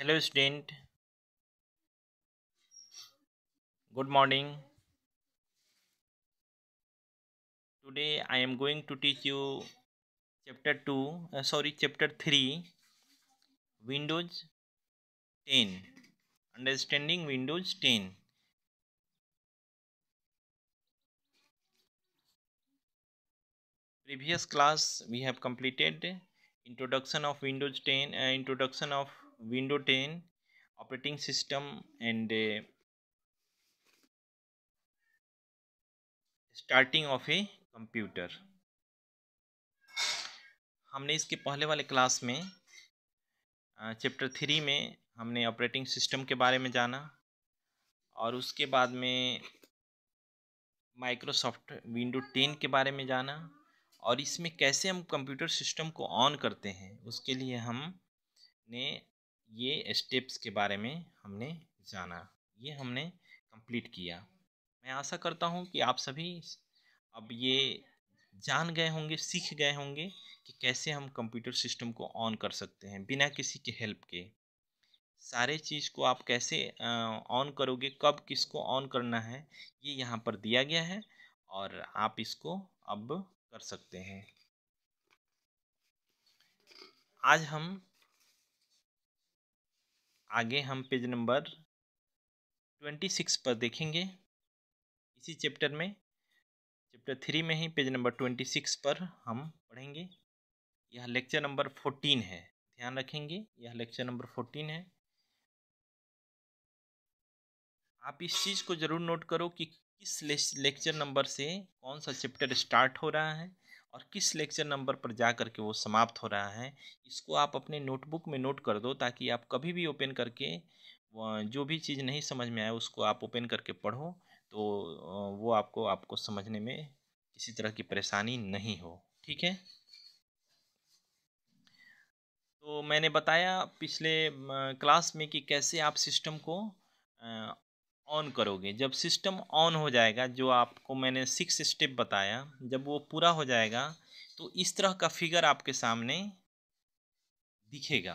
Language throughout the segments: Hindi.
hello student good morning today i am going to teach you chapter 2 uh, sorry chapter 3 windows 10 understanding windows 10 previous class we have completed introduction of windows 10 uh, introduction of window 10 operating system and starting of a computer हमने इसके पहले वाले क्लास में चैप्टर थ्री में हमने ऑपरेटिंग सिस्टम के बारे में जाना और उसके बाद में माइक्रोसॉफ्ट विंडो टेन के बारे में जाना और इसमें कैसे हम कंप्यूटर सिस्टम को ऑन करते हैं उसके लिए हम ने ये स्टेप्स के बारे में हमने जाना ये हमने कंप्लीट किया मैं आशा करता हूँ कि आप सभी अब ये जान गए होंगे सीख गए होंगे कि कैसे हम कंप्यूटर सिस्टम को ऑन कर सकते हैं बिना किसी के हेल्प के सारे चीज़ को आप कैसे ऑन करोगे कब किसको ऑन करना है ये यहाँ पर दिया गया है और आप इसको अब कर सकते हैं आज हम आगे हम पेज नंबर ट्वेंटी सिक्स पर देखेंगे इसी चैप्टर में चैप्टर थ्री में ही पेज नंबर ट्वेंटी सिक्स पर हम पढ़ेंगे यह लेक्चर नंबर फोर्टीन है ध्यान रखेंगे यह लेक्चर नंबर फोर्टीन है आप इस चीज़ को ज़रूर नोट करो कि किस लेक्चर नंबर से कौन सा चैप्टर स्टार्ट हो रहा है और किस लेक्चर नंबर पर जा कर के वो समाप्त हो रहा है इसको आप अपने नोटबुक में नोट कर दो ताकि आप कभी भी ओपन करके जो भी चीज़ नहीं समझ में आए उसको आप ओपन करके पढ़ो तो वो आपको आपको समझने में किसी तरह की परेशानी नहीं हो ठीक है तो मैंने बताया पिछले क्लास में कि कैसे आप सिस्टम को ऑन करोगे जब सिस्टम ऑन हो जाएगा जो आपको मैंने सिक्स स्टेप बताया जब वो पूरा हो जाएगा तो इस तरह का फिगर आपके सामने दिखेगा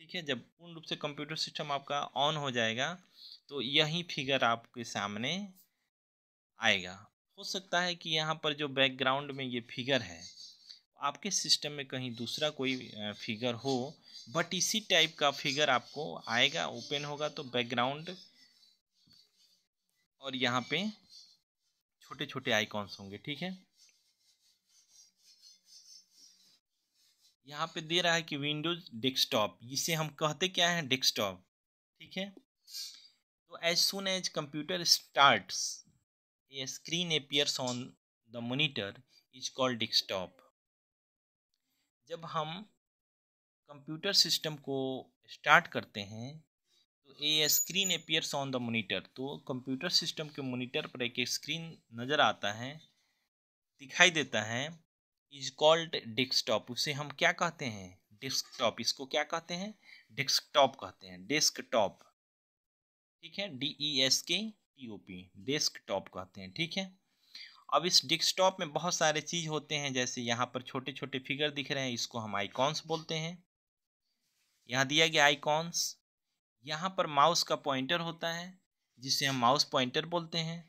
ठीक है जब पूर्ण रूप से कंप्यूटर सिस्टम आपका ऑन हो जाएगा तो यही फिगर आपके सामने आएगा हो सकता है कि यहाँ पर जो बैकग्राउंड में ये फिगर है आपके सिस्टम में कहीं दूसरा कोई फिगर हो बट इसी टाइप का फिगर आपको आएगा ओपन होगा तो बैकग्राउंड और यहाँ पे छोटे छोटे आइकॉन्स होंगे ठीक है यहाँ पे दे रहा है कि विंडोज डेस्कटॉप जिसे हम कहते क्या है डेस्कटॉप ठीक है तो as soon as computer starts a screen appears on the monitor is called desktop जब हम कंप्यूटर सिस्टम को स्टार्ट करते हैं तो a screen appears on the monitor तो कंप्यूटर सिस्टम के मोनीटर पर एक स्क्रीन नज़र आता है दिखाई देता है इज कॉल्ड डेस्कटॉप उसे हम क्या कहते हैं डेस्कटॉप इसको क्या कहते हैं डेस्कटॉप कहते हैं डेस्कटॉप ठीक है D E S K T O P desktop कहते हैं ठीक है अब इस डेस्कटॉप में बहुत सारे चीज़ होते हैं जैसे यहाँ पर छोटे छोटे फिगर दिख रहे हैं इसको हम आइकॉन्स बोलते हैं यहाँ दिया गया आइकॉन्स यहाँ पर माउस का पॉइंटर होता है जिसे हम माउस पॉइंटर बोलते हैं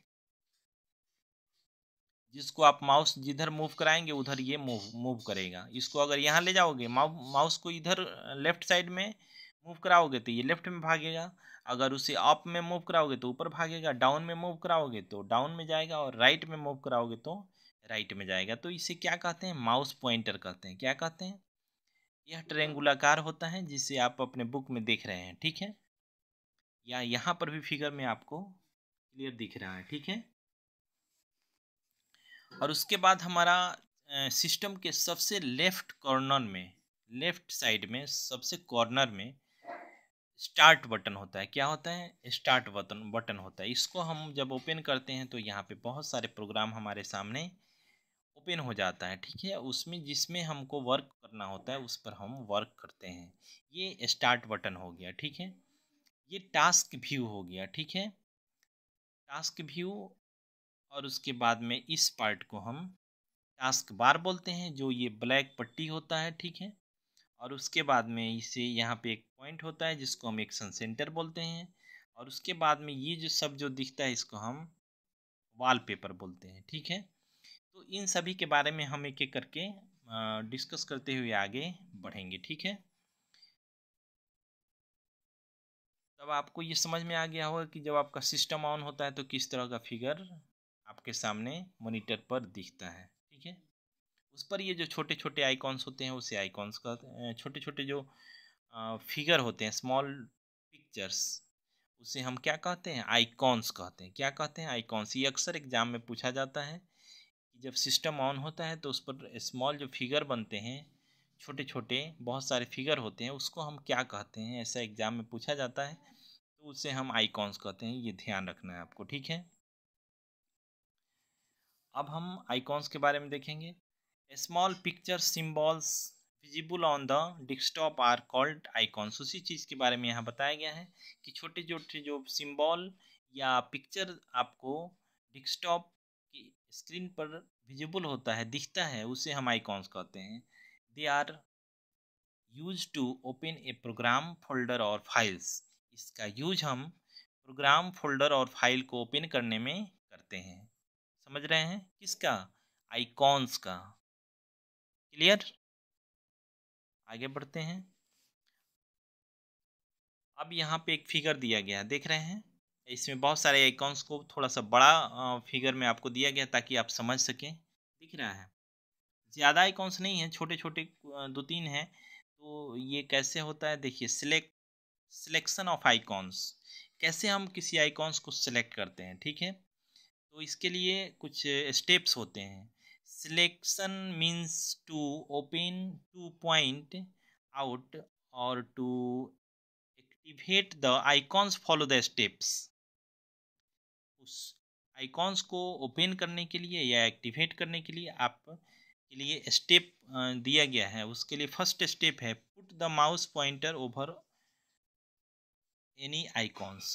जिसको आप माउस जिधर मूव कराएंगे उधर ये मूव मूव करेगा इसको अगर यहाँ ले जाओगे माउस को इधर लेफ्ट साइड में मूव कराओगे तो ये लेफ्ट में भागेगा अगर उसे अप में मूव कराओगे तो ऊपर भागेगा डाउन में मूव कराओगे तो डाउन में जाएगा और राइट में मूव कराओगे तो राइट में जाएगा तो इसे क्या कहते हैं माउस पॉइंटर कहते हैं क्या कहते हैं यह ट्रेंगुलाकार होता है जिसे आप अपने बुक में देख रहे हैं ठीक है या यहाँ पर भी फिगर में आपको क्लियर दिख रहा है ठीक है और उसके बाद हमारा सिस्टम के सबसे लेफ्ट कॉर्नर में लेफ्ट साइड में सबसे कॉर्नर में स्टार्ट बटन होता है क्या होता है स्टार्ट बटन बटन होता है इसको हम जब ओपन करते हैं तो यहाँ पे बहुत सारे प्रोग्राम हमारे सामने ओपन हो जाता है ठीक है उसमें जिसमें हमको वर्क करना होता है उस पर हम वर्क करते हैं ये स्टार्ट बटन हो गया ठीक है ये टास्क व्यू हो गया ठीक है टास्क व्यू और उसके बाद में इस पार्ट को हम टास्क बार बोलते हैं जो ये ब्लैक पट्टी होता है ठीक है और उसके बाद में इसे यहाँ पे एक पॉइंट होता है जिसको हम एक्शन सेंटर बोलते हैं और उसके बाद में ये जो सब जो दिखता है इसको हम वॉलपेपर बोलते हैं ठीक है तो इन सभी के बारे में हम एक एक करके डिस्कस करते हुए आगे बढ़ेंगे ठीक है तब आपको ये समझ में आ गया होगा कि जब आपका सिस्टम ऑन होता है तो किस तरह का फिगर आपके सामने मोनिटर पर दिखता है उस पर ये जो छोटे छोटे आइकॉन्स होते हैं उसे आइकॉन्स कहते छोटे छोटे जो फिगर होते हैं स्मॉल पिक्चर्स उसे हम क्या कहते हैं आइकॉन्स कहते हैं क्या कहते हैं आइकॉन्स ये अक्सर एग्जाम में पूछा जाता है कि जब सिस्टम ऑन होता है तो उस पर स्मॉल जो फिगर बनते हैं छोटे छोटे बहुत सारे फिगर होते हैं उसको हम क्या कहते हैं ऐसा एग्ज़ाम में पूछा जाता है तो उसे हम आइकॉन्स कहते हैं ये ध्यान रखना है आपको ठीक है अब हम आइकॉन्स के बारे में देखेंगे small picture symbols visible on the desktop are called icons उसी चीज़ के बारे में यहाँ बताया गया है कि छोटे छोटे जो सिम्बॉल या पिक्चर आपको डेस्कटॉप की स्क्रीन पर विजिबल होता है दिखता है उसे हम आइकॉन्स कहते हैं they are used to open a program folder और फाइल्स इसका यूज हम प्रोग्राम फोल्डर और फाइल को ओपन करने में करते हैं समझ रहे हैं किसका आइकॉन्स का क्लियर आगे बढ़ते हैं अब यहाँ पे एक फिगर दिया गया है देख रहे हैं इसमें बहुत सारे आइकॉन्स को थोड़ा सा बड़ा फिगर में आपको दिया गया ताकि आप समझ सकें दिख रहा है ज़्यादा आइकॉन्स नहीं है छोटे छोटे दो तीन हैं तो ये कैसे होता है देखिए सिलेक्ट सिलेक्शन ऑफ आइकॉन्स कैसे हम किसी आइकॉन्स को सिलेक्ट करते हैं ठीक है तो इसके लिए कुछ स्टेप्स होते हैं selection means to open to point out or to activate the icons follow the steps उस आइकॉन्स को ओपन करने के लिए या एक्टिवेट करने के लिए आप के लिए स्टेप दिया गया है उसके लिए फर्स्ट स्टेप है put the mouse pointer over any icons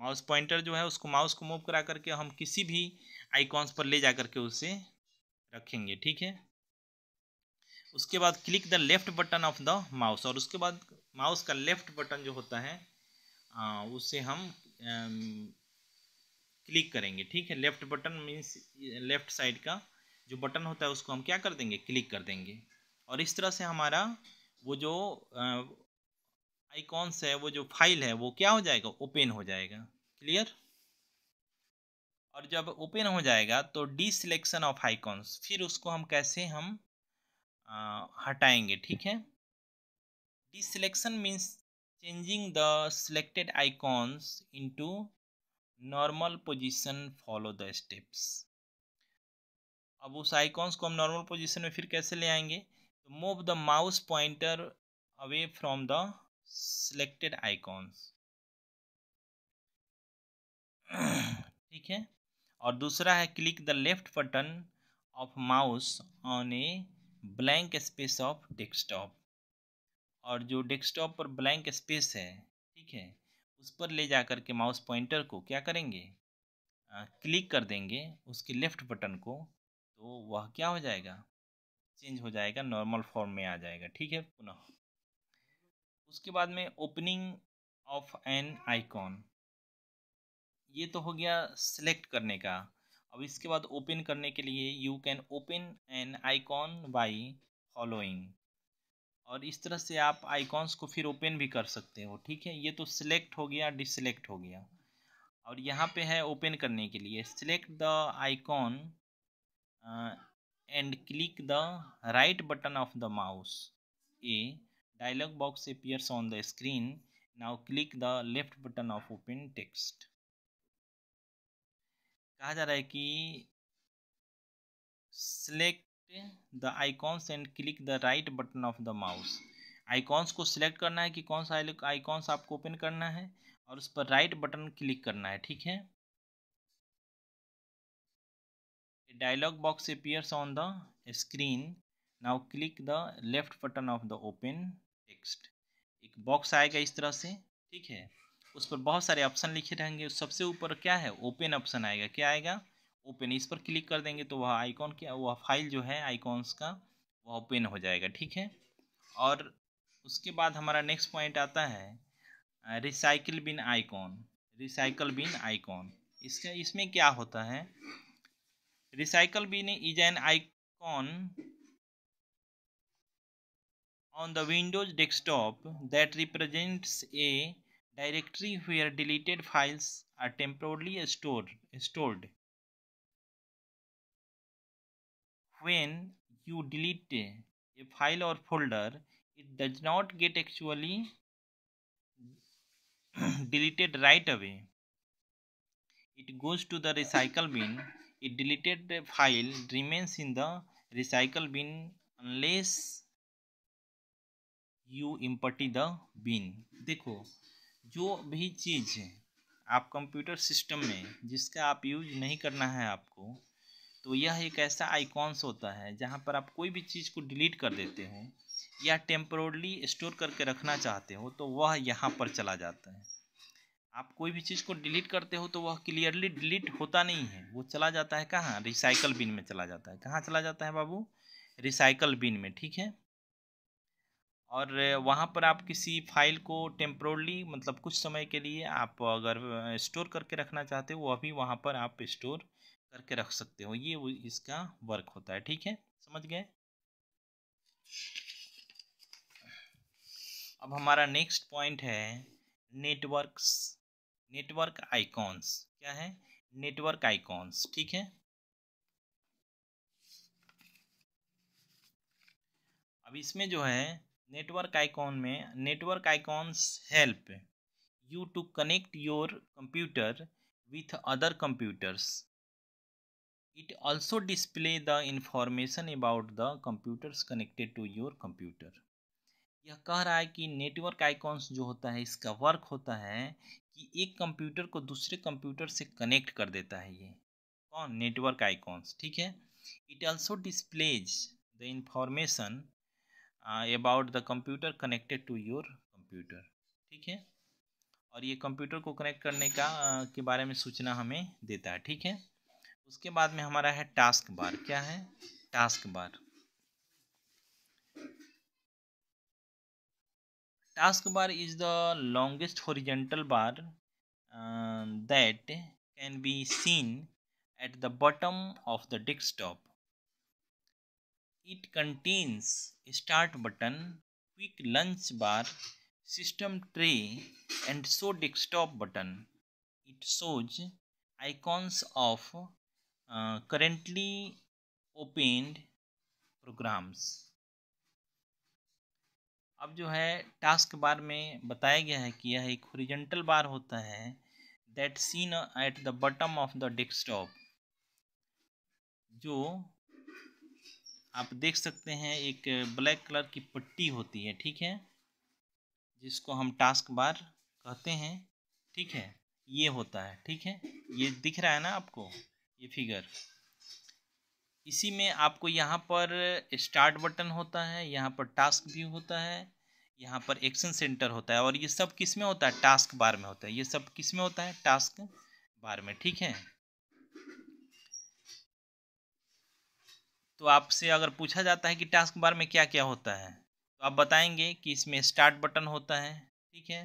mouse pointer जो है उसको माउस को मूव करा करके हम किसी भी आइकॉन्स पर ले जा करके उसे रखेंगे ठीक है उसके बाद click the left button of the mouse और उसके बाद माउस का लेफ्ट बटन जो होता है आ, उसे हम क्लिक करेंगे ठीक है left button means left side का जो बटन होता है उसको हम क्या कर देंगे क्लिक कर देंगे और इस तरह से हमारा वो जो आइकॉन्स है वो जो फाइल है वो क्या हो जाएगा ओपन हो जाएगा क्लियर और जब ओपन हो जाएगा तो डी सिलेक्शन ऑफ आइकॉन्स फिर उसको हम कैसे हम आ, हटाएंगे ठीक है deselection means changing the selected icons into normal position follow the steps अब उस आइकॉन्स को हम नॉर्मल पोजीशन में फिर कैसे ले आएंगे तो move the mouse pointer away from the selected icons ठीक है और दूसरा है click the left button of mouse on a blank space of desktop और जो डेस्कटॉप पर ब्लैंक स्पेस है ठीक है उस पर ले जा कर के माउस पॉइंटर को क्या करेंगे आ, क्लिक कर देंगे उसके लेफ्ट बटन को तो वह क्या हो जाएगा चेंज हो जाएगा नॉर्मल फॉर्म में आ जाएगा ठीक है पुनः उसके बाद में ओपनिंग ऑफ एन आइकॉन ये तो हो गया सिलेक्ट करने का अब इसके बाद ओपन करने के लिए you can open an icon by following और इस तरह से आप आइकॉन्स को फिर ओपन भी कर सकते हो ठीक है ये तो सिलेक्ट हो गया डिसलेक्ट हो गया और यहाँ पे है ओपन करने के लिए select the icon and click the right button of the mouse a dialog box appears on the screen now click the left button of open text कहा जा रहा है कि select the icons and click the right button of the mouse icons को सिलेक्ट करना है कि कौन सा आइकॉन्स आपको ओपन करना है और उस पर राइट बटन क्लिक करना है ठीक है dialog box appears on the screen now click the left button of the open text एक बॉक्स आएगा इस तरह से ठीक है उस पर बहुत सारे ऑप्शन लिखे रहेंगे सबसे ऊपर क्या है ओपन ऑप्शन आएगा क्या आएगा ओपन इस पर क्लिक कर देंगे तो वह आइकॉन क्या वह फाइल जो है आइकॉन्स का वह ओपन हो जाएगा ठीक है और उसके बाद हमारा नेक्स्ट पॉइंट आता है recycle bin icon recycle bin icon इसका इसमें क्या होता है recycle bin is an icon on the Windows desktop that represents a directory where deleted files are temporarily stored stored when you delete a file or folder it does not get actually deleted right away it goes to the recycle bin it deleted file remains in the recycle bin unless you empty the bin देखो जो भी चीज़ आप कंप्यूटर सिस्टम में जिसका आप यूज नहीं करना है आपको तो यह एक ऐसा आइकॉन्स होता है जहाँ पर आप कोई भी चीज़ को डिलीट कर देते हो या टेम्प्रोडली स्टोर करके रखना चाहते हो तो वह यहाँ पर चला जाता है आप कोई भी चीज़ को डिलीट करते हो तो वह क्लियरली डिलीट होता नहीं है वो चला जाता है कहाँ रिसाइकल बिन में चला जाता है कहाँ चला जाता है बाबू रिसाइकल बिन में ठीक है और वहाँ पर आप किसी फाइल को टेम्प्रोरली मतलब कुछ समय के लिए आप अगर स्टोर करके रखना चाहते हो वह भी वहाँ पर आप स्टोर करके रख सकते हो ये इसका वर्क होता है ठीक है समझ गए अब हमारा नेक्स्ट पॉइंट है नेटवर्क्स नेटवर्क आइकॉन्स क्या है नेटवर्क आइकॉन्स ठीक है अब इसमें जो है नेटवर्क आइकॉन में network icons help you to connect your computer with other computers it also display the information about the computers connected to your computer यह कह रहा है कि नेटवर्क आइकॉन्स जो होता है इसका वर्क होता है कि एक कंप्यूटर को दूसरे कंप्यूटर से कनेक्ट कर देता है ये कौन नेटवर्क आइकॉन्स ठीक है it also displays the information about the computer connected to your computer ठीक है और ये कंप्यूटर को कनेक्ट करने का uh, के बारे में सूचना हमें देता है ठीक है उसके बाद में हमारा है टास्क बार क्या है taskbar taskbar is the longest horizontal bar that can be seen at the bottom of the desktop it contains start button quick launch bar system tray and show desktop button it shows icons of currently opened programs अब जो है टास्क बार में बताया गया है कि यह एक होरिजेंटल बार होता है that seen at the bottom of the desktop जो आप देख सकते हैं एक ब्लैक कलर की पट्टी होती है ठीक है जिसको हम टास्क बार कहते हैं ठीक है ये होता है ठीक है ये दिख रहा है ना आपको ये फिगर इसी में आपको यहाँ पर स्टार्ट बटन होता है यहाँ पर टास्क व्यू होता है यहाँ पर एक्शन सेंटर होता है और ये सब किस में होता है टास्क बार में होता है ये सब किस में होता है टास्क बार में ठीक है तो आपसे अगर पूछा जाता है कि टास्क बार में क्या क्या होता है तो आप बताएंगे कि इसमें स्टार्ट बटन होता है ठीक है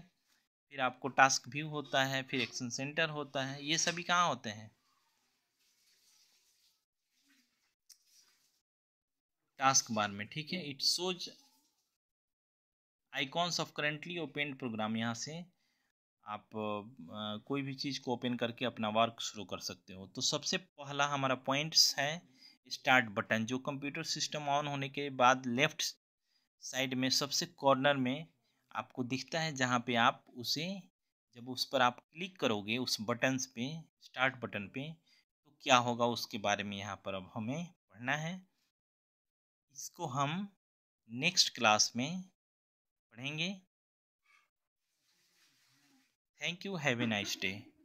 फिर आपको टास्क व्यू होता है फिर एक्शन सेंटर होता है ये सभी कहाँ होते हैं टास्क बार में ठीक है it shows icons of currently open program यहाँ से आप आ, कोई भी चीज़ को ओपन करके अपना वर्क शुरू कर सकते हो तो सबसे पहला हमारा पॉइंट्स है स्टार्ट बटन जो कंप्यूटर सिस्टम ऑन होने के बाद लेफ्ट साइड में सबसे कॉर्नर में आपको दिखता है जहाँ पे आप उसे जब उस पर आप क्लिक करोगे उस बटन्स पे स्टार्ट बटन पे तो क्या होगा उसके बारे में यहाँ पर अब हमें पढ़ना है इसको हम नेक्स्ट क्लास में पढ़ेंगे thank you have a nice day